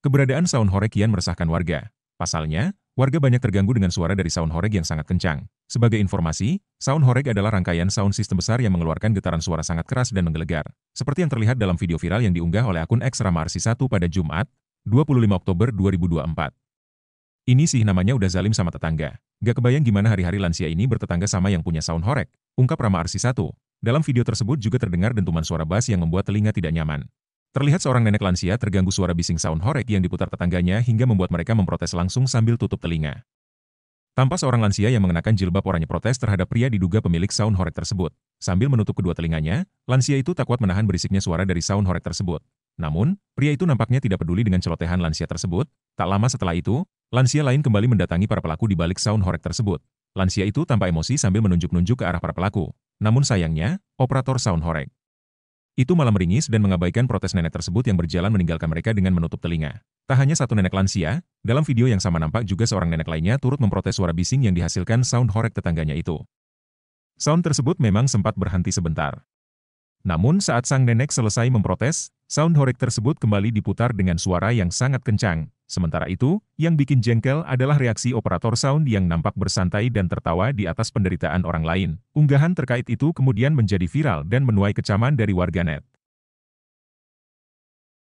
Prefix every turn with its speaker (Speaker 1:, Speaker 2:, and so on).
Speaker 1: Keberadaan sound horek kian meresahkan warga. Pasalnya, warga banyak terganggu dengan suara dari sound horek yang sangat kencang. Sebagai informasi, sound horek adalah rangkaian sound sistem besar yang mengeluarkan getaran suara sangat keras dan menggelegar. Seperti yang terlihat dalam video viral yang diunggah oleh akun X Ramarsi 1 pada Jumat, 25 Oktober 2024. Ini sih namanya udah zalim sama tetangga. Gak kebayang gimana hari-hari lansia ini bertetangga sama yang punya sound horek, ungkap Rama Arsi 1. Dalam video tersebut juga terdengar dentuman suara bass yang membuat telinga tidak nyaman. Terlihat seorang nenek lansia terganggu suara bising sound horek yang diputar tetangganya hingga membuat mereka memprotes langsung sambil tutup telinga. Tanpa seorang lansia yang mengenakan jilbab oranye protes terhadap pria diduga pemilik sound horek tersebut. Sambil menutup kedua telinganya, lansia itu tak kuat menahan berisiknya suara dari sound horek tersebut. Namun, pria itu nampaknya tidak peduli dengan celotehan lansia tersebut. Tak lama setelah itu, lansia lain kembali mendatangi para pelaku di balik sound horek tersebut. Lansia itu tanpa emosi sambil menunjuk-nunjuk ke arah para pelaku. Namun sayangnya, operator sound horek itu malah meringis dan mengabaikan protes nenek tersebut yang berjalan meninggalkan mereka dengan menutup telinga. Tak hanya satu nenek lansia, dalam video yang sama nampak juga seorang nenek lainnya turut memprotes suara bising yang dihasilkan sound horek tetangganya itu. Sound tersebut memang sempat berhenti sebentar. Namun saat sang nenek selesai memprotes, sound horek tersebut kembali diputar dengan suara yang sangat kencang, Sementara itu, yang bikin jengkel adalah reaksi operator sound yang nampak bersantai dan tertawa di atas penderitaan orang lain. Unggahan terkait itu kemudian menjadi viral dan menuai kecaman dari warganet.